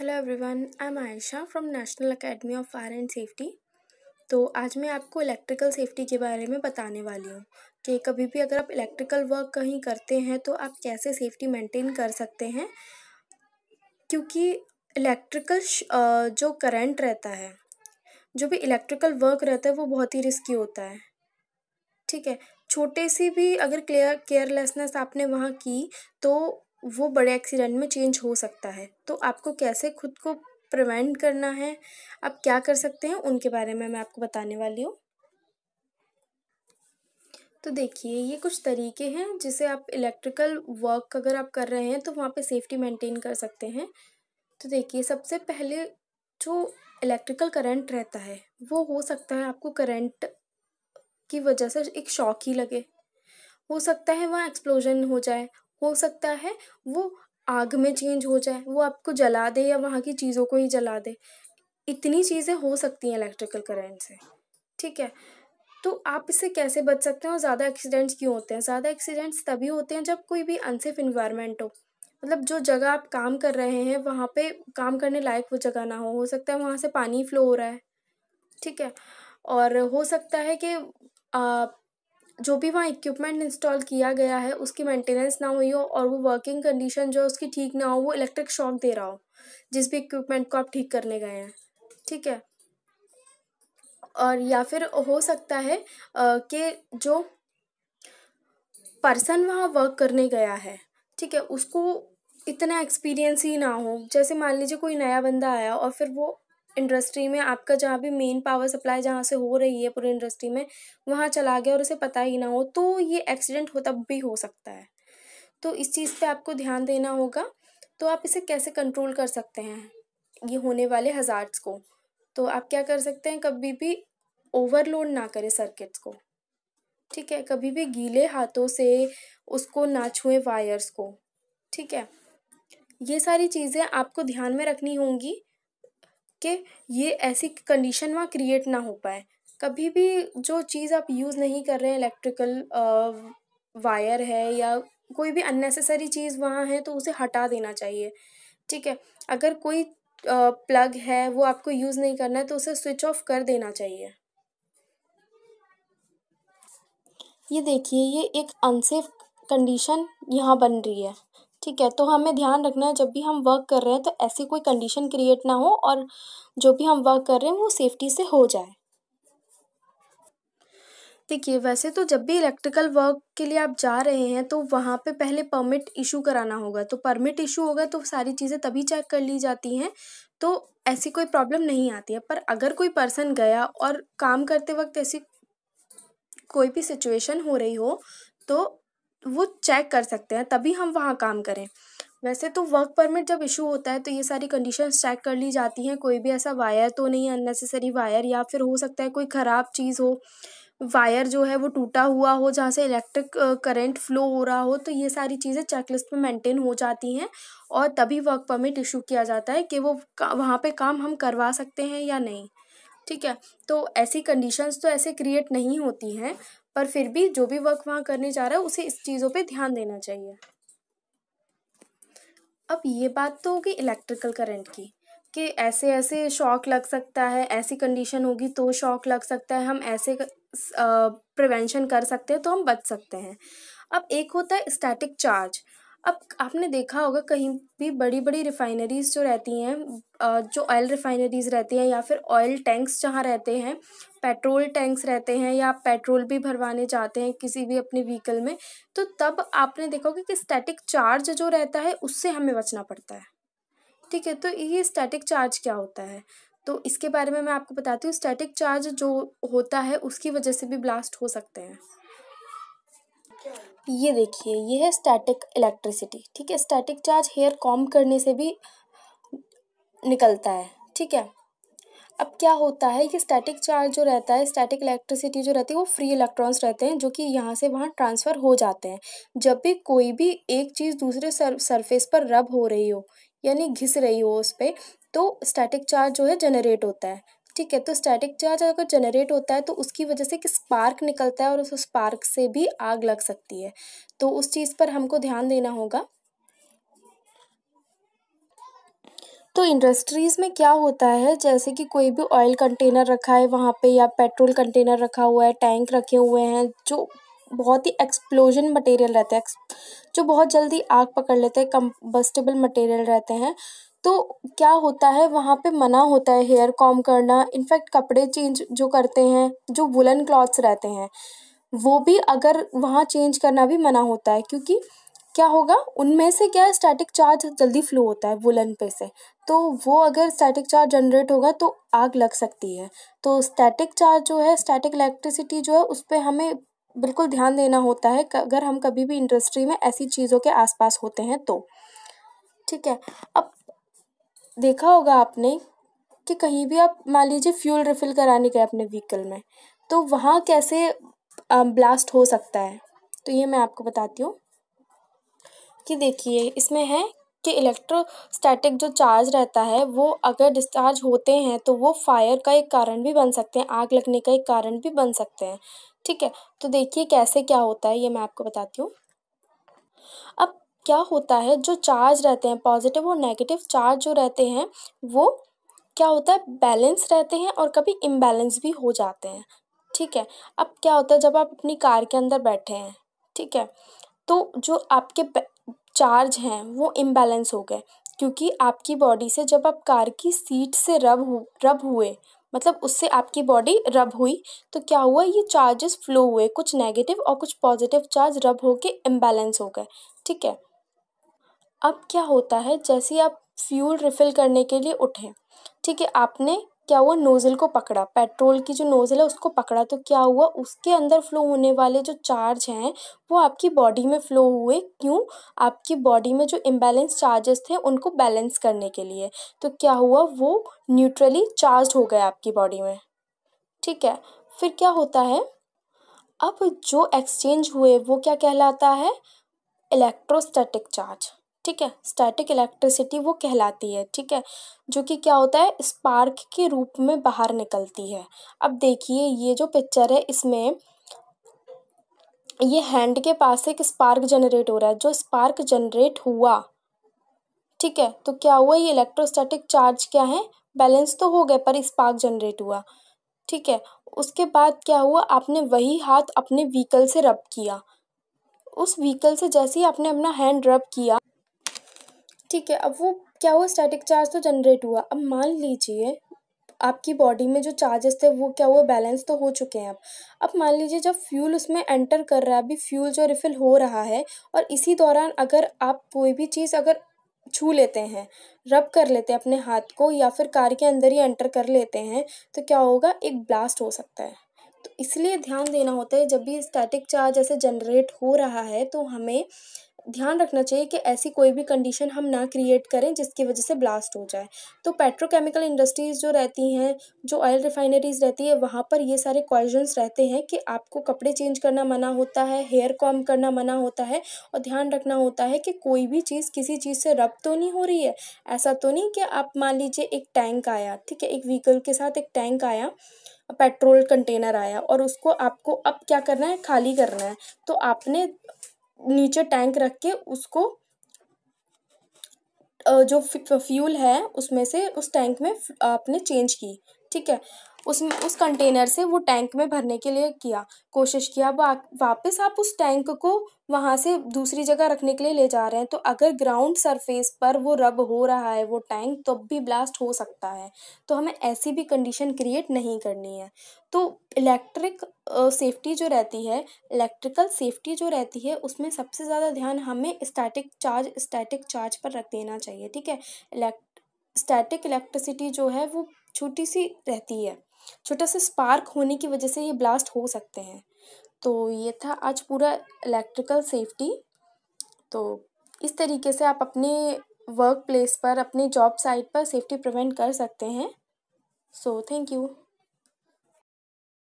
hello everyone I am Ayesha from National Academy of Fire and Safety तो आज मैं आपको इलेक्ट्रिकल सेफ्टी के बारे में बताने वाली हूँ कि कभी भी अगर आप इलेक्ट्रिकल वर्क कहीं करते हैं तो आप कैसे सेफ्टी मेंटेन कर सकते हैं क्योंकि इलेक्ट्रिकल जो करंट रहता है जो भी इलेक्ट्रिकल वर्क रहता है वो बहुत ही रिस्की होता है ठीक है छोटे सी भी अगर क्लियर केयरलेसनेस आपने वहाँ की तो वो बड़े एक्सीडेंट में चेंज हो सकता है तो आपको कैसे खुद को प्रिवेंट करना है आप क्या कर सकते हैं उनके बारे में मैं आपको बताने वाली हूँ तो देखिए ये कुछ तरीके हैं जिसे आप इलेक्ट्रिकल वर्क अगर आप कर रहे हैं तो वहाँ पे सेफ्टी मेंटेन कर सकते हैं तो देखिए सबसे पहले जो इलेक्ट्रिकल करंट रहता है वो हो सकता है आपको करंट की वजह से एक शॉक ही लगे हो सकता है वहाँ एक्सप्लोजन हो जाए हो सकता है वो आग में चेंज हो जाए वो आपको जला दे या वहाँ की चीज़ों को ही जला दे इतनी चीज़ें हो सकती हैं इलेक्ट्रिकल करेंट से ठीक है तो आप इससे कैसे बच सकते हैं और ज़्यादा एक्सीडेंट्स क्यों होते हैं ज़्यादा एक्सीडेंट्स तभी होते हैं जब कोई भी अनसेफ इन्वायरमेंट हो मतलब जो जगह आप काम कर रहे हैं वहाँ पे काम करने लायक वो जगह ना हो हो सकता है वहाँ से पानी फ्लो हो रहा है ठीक है और हो सकता है कि आ, जो भी वहाँ इक्विपमेंट इंस्टॉल किया गया है उसकी मेंटेनेंस ना हुई हो और वो वर्किंग कंडीशन जो है उसकी ठीक ना हो वो इलेक्ट्रिक शॉक दे रहा हो जिस भी इक्विपमेंट को आप ठीक करने गए हैं ठीक है और या फिर हो सकता है कि जो पर्सन वहाँ वर्क करने गया है ठीक है उसको इतना एक्सपीरियंस ही ना हो जैसे मान लीजिए कोई नया बंदा आया और फिर वो इंडस्ट्री में आपका जहाँ भी मेन पावर सप्लाई जहाँ से हो रही है पूरी इंडस्ट्री में वहाँ चला गया और उसे पता ही ना हो तो ये एक्सीडेंट होता भी हो सकता है तो इस चीज़ पे आपको ध्यान देना होगा तो आप इसे कैसे कंट्रोल कर सकते हैं ये होने वाले हज़ार्ड्स को तो आप क्या कर सकते हैं कभी भी ओवरलोड ना करें सर्किट्स को ठीक है कभी भी गीले हाथों से उसको ना छुएं वायर्स को ठीक है ये सारी चीज़ें आपको ध्यान में रखनी होंगी कि ये ऐसी कंडीशन वहाँ क्रिएट ना हो पाए कभी भी जो चीज़ आप यूज़ नहीं कर रहे हैं इलेक्ट्रिकल वायर है या कोई भी अननेसेसरी चीज़ वहाँ है तो उसे हटा देना चाहिए ठीक है अगर कोई प्लग है वो आपको यूज़ नहीं करना है तो उसे स्विच ऑफ कर देना चाहिए ये देखिए ये एक अनसेफ कंडीशन यहाँ बन रही है ठीक है तो हमें ध्यान रखना है जब भी हम वर्क कर रहे हैं तो ऐसी कोई कंडीशन क्रिएट ना हो और जो भी हम वर्क कर रहे हैं वो सेफ्टी से हो जाए देखिए वैसे तो जब भी इलेक्ट्रिकल वर्क के लिए आप जा रहे हैं तो वहाँ पे पहले परमिट इशू कराना होगा तो परमिट इशू होगा तो सारी चीज़ें तभी चेक कर ली जाती हैं तो ऐसी कोई प्रॉब्लम नहीं आती है पर अगर कोई पर्सन गया और काम करते वक्त ऐसी कोई भी सिचुएशन हो रही हो तो वो चेक कर सकते हैं तभी हम वहाँ काम करें वैसे तो वर्क परमिट जब इशू होता है तो ये सारी कंडीशंस चेक कर ली जाती हैं कोई भी ऐसा वायर तो नहीं अननेसेसरी वायर या फिर हो सकता है कोई ख़राब चीज़ हो वायर जो है वो टूटा हुआ हो जहाँ से इलेक्ट्रिक करंट फ्लो हो रहा हो तो ये सारी चीज़ें चेकलिस्ट में मेंटेन हो जाती हैं और तभी वर्क परमिट इशू किया जाता है कि वो वहाँ पे काम हम करवा सकते हैं या नहीं ठीक है तो ऐसी कंडीशंस तो ऐसे क्रिएट नहीं होती हैं पर फिर भी जो भी वर्क वहाँ करने जा रहा है उसे इस चीज़ों पे ध्यान देना चाहिए अब ये बात तो होगी इलेक्ट्रिकल करंट की कि ऐसे ऐसे शॉक लग सकता है ऐसी कंडीशन होगी तो शॉक लग सकता है हम ऐसे प्रिवेंशन कर सकते हैं तो हम बच सकते हैं अब एक होता है स्टैटिक चार्ज अब आपने देखा होगा कहीं भी बड़ी बड़ी रिफाइनरीज़ जो रहती हैं जो ऑयल रिफाइनरीज़ रहती हैं या फिर ऑयल टैंक्स जहाँ रहते हैं पेट्रोल टैंक्स रहते हैं या आप पेट्रोल भी भरवाने जाते हैं किसी भी अपने व्हीकल में तो तब आपने देखा होगा कि स्टैटिक चार्ज जो रहता है उससे हमें बचना पड़ता है ठीक है तो ये स्टैटिक चार्ज क्या होता है तो इसके बारे में मैं आपको बताती हूँ स्टैटिक चार्ज जो होता है उसकी वजह से भी ब्लास्ट हो सकते हैं ये देखिए ये है स्टैटिक इलेक्ट्रिसिटी ठीक है स्टैटिक चार्ज हेयर कॉम करने से भी निकलता है ठीक है अब क्या होता है कि स्टैटिक चार्ज जो रहता है स्टैटिक इलेक्ट्रिसिटी जो रहती है वो फ्री इलेक्ट्रॉन्स रहते हैं जो कि यहाँ से वहाँ ट्रांसफ़र हो जाते हैं जब भी कोई भी एक चीज़ दूसरे सर सरफेस पर रब हो रही हो यानी घिस रही हो उस पर तो स्टैटिक चार्ज जो है जनरेट होता है ठीक है तो स्टैटिक चार्ज अगर जनरेट होता है तो उसकी वजह से एक स्पार्क निकलता है और उस स्पार्क से भी आग लग सकती है तो उस चीज़ पर हमको ध्यान देना होगा तो इंडस्ट्रीज़ में क्या होता है जैसे कि कोई भी ऑयल कंटेनर रखा है वहाँ पे या पेट्रोल कंटेनर रखा हुआ है टैंक रखे हुए हैं जो बहुत ही एक्सप्लोजन मटेरियल रहता है जो बहुत जल्दी आग पकड़ लेते हैं कंबस्टेबल मटेरियल रहते हैं तो क्या होता है वहाँ पे मना होता है हेयर कॉम करना इनफैक्ट कपड़े चेंज जो करते हैं जो वुलन क्लॉथ्स रहते हैं वो भी अगर वहाँ चेंज करना भी मना होता है क्योंकि क्या होगा उनमें से क्या स्टैटिक चार्ज जल्दी फ्लो होता है वुलन पे से तो वो अगर स्टैटिक चार्ज जनरेट होगा तो आग लग सकती है तो स्टैटिक चार्ज जो है स्टैटिक इलेक्ट्रिसिटी जो है उस पर हमें बिल्कुल ध्यान देना होता है अगर हम कभी भी इंडस्ट्री में ऐसी चीज़ों के आसपास होते हैं तो ठीक है अब देखा होगा आपने कि कहीं भी आप मान लीजिए फ्यूल रिफ़िल कराने गए अपने व्हीकल में तो वहाँ कैसे ब्लास्ट हो सकता है तो ये मैं आपको बताती हूँ कि देखिए इसमें है कि इलेक्ट्रोस्टैटिक जो चार्ज रहता है वो अगर डिस्चार्ज होते हैं तो वो फायर का एक कारण भी बन सकते हैं आग लगने का एक कारण भी बन सकते हैं ठीक है तो देखिए कैसे क्या होता है ये मैं आपको बताती हूँ अब क्या होता है जो चार्ज रहते हैं पॉजिटिव और नेगेटिव चार्ज जो रहते हैं वो क्या होता है बैलेंस रहते हैं और कभी इम्बैलेंस भी हो जाते हैं ठीक है अब क्या होता है जब आप अपनी कार के अंदर बैठे हैं ठीक है तो जो आपके चार्ज हैं वो इम्बैलेंस हो गए क्योंकि आपकी बॉडी से जब आप कार की सीट से रब हु रब हुए मतलब उससे आपकी बॉडी रब हुई तो क्या हुआ ये चार्जेस फ्लो हुए कुछ नेगेटिव और कुछ पॉजिटिव चार्ज रब होके इम्बैलेंस हो गए ठीक है अब क्या होता है जैसे आप फ्यूल रिफ़िल करने के लिए उठे ठीक है आपने क्या हुआ नोज़ल को पकड़ा पेट्रोल की जो नोज़ल है उसको पकड़ा तो क्या हुआ उसके अंदर फ़्लो होने वाले जो चार्ज हैं वो आपकी बॉडी में फ़्लो हुए क्यों आपकी बॉडी में जो इम्बेलेंस चार्जेस थे उनको बैलेंस करने के लिए तो क्या हुआ वो न्यूट्रली चार्ज हो गए आपकी बॉडी में ठीक है फिर क्या होता है अब जो एक्सचेंज हुए वो क्या कहलाता है इलेक्ट्रोस्टैटिक चार्ज ठीक है स्टैटिक इलेक्ट्रिसिटी वो कहलाती है ठीक है जो कि क्या होता है स्पार्क के रूप में बाहर निकलती है अब देखिए ये जो पिक्चर है इसमें ये हैंड के पास एक स्पार्क जनरेट हो रहा है जो स्पार्क जनरेट हुआ ठीक है तो क्या हुआ ये इलेक्ट्रोस्टैटिक चार्ज क्या है बैलेंस तो हो गया पर स्पार्क जनरेट हुआ ठीक है उसके बाद क्या हुआ आपने वही हाथ अपने व्हीकल से रब किया उस व्हीकल से जैसे ही आपने अपना हैंड रब किया ठीक है अब वो क्या हुआ स्टैटिक चार्ज तो जनरेट हुआ अब मान लीजिए आपकी बॉडी में जो चार्जेस थे वो क्या हुआ बैलेंस तो हो चुके हैं अब अब मान लीजिए जब फ्यूल उसमें एंटर कर रहा है अभी फ्यूल जो रिफ़िल हो रहा है और इसी दौरान अगर आप कोई भी चीज़ अगर छू लेते हैं रब कर लेते हैं अपने हाथ को या फिर कार के अंदर ही एंटर कर लेते हैं तो क्या होगा एक ब्लास्ट हो सकता है तो इसलिए ध्यान देना होता है जब भी स्टैटिक चार्ज ऐसे जनरेट हो रहा है तो हमें ध्यान रखना चाहिए कि ऐसी कोई भी कंडीशन हम ना क्रिएट करें जिसकी वजह से ब्लास्ट हो जाए तो पेट्रोकेमिकल इंडस्ट्रीज़ जो रहती हैं जो ऑयल रिफाइनरीज़ रहती है वहाँ पर ये सारे क्वेश्चंस रहते हैं कि आपको कपड़े चेंज करना मना होता है हेयर कॉम करना मना होता है और ध्यान रखना होता है कि कोई भी चीज़ किसी चीज़ से रब तो नहीं हो रही है ऐसा तो नहीं कि आप मान लीजिए एक टैंक आया ठीक है एक व्हीकल के साथ एक टैंक आया पेट्रोल कंटेनर आया और उसको आपको अब क्या करना है खाली करना है तो आपने नीचे टैंक रख के उसको जो फ्यूल है उसमें से उस टैंक में आपने चेंज की ठीक है उस उस कंटेनर से वो टैंक में भरने के लिए किया कोशिश किया वा, वापस आप उस टैंक को वहाँ से दूसरी जगह रखने के लिए ले जा रहे हैं तो अगर ग्राउंड सरफेस पर वो रब हो रहा है वो टैंक तब तो भी ब्लास्ट हो सकता है तो हमें ऐसी भी कंडीशन क्रिएट नहीं करनी है तो इलेक्ट्रिक सेफ्टी जो रहती है इलेक्ट्रिकल सेफ्टी जो रहती है उसमें सबसे ज़्यादा ध्यान हमें स्टैटिक चार्ज स्टैटिक चार्ज पर रख देना चाहिए ठीक है इलेक्ट स्टैटिक इलेक्ट्रिसिटी जो है वो छोटी सी रहती है छोटा सा स्पार्क होने की वजह से ये ब्लास्ट हो सकते हैं तो ये था आज पूरा इलेक्ट्रिकल सेफ्टी तो इस तरीके से आप अपने वर्क प्लेस पर अपने जॉब साइट पर सेफ्टी प्रिवेंट कर सकते हैं सो थैंक यू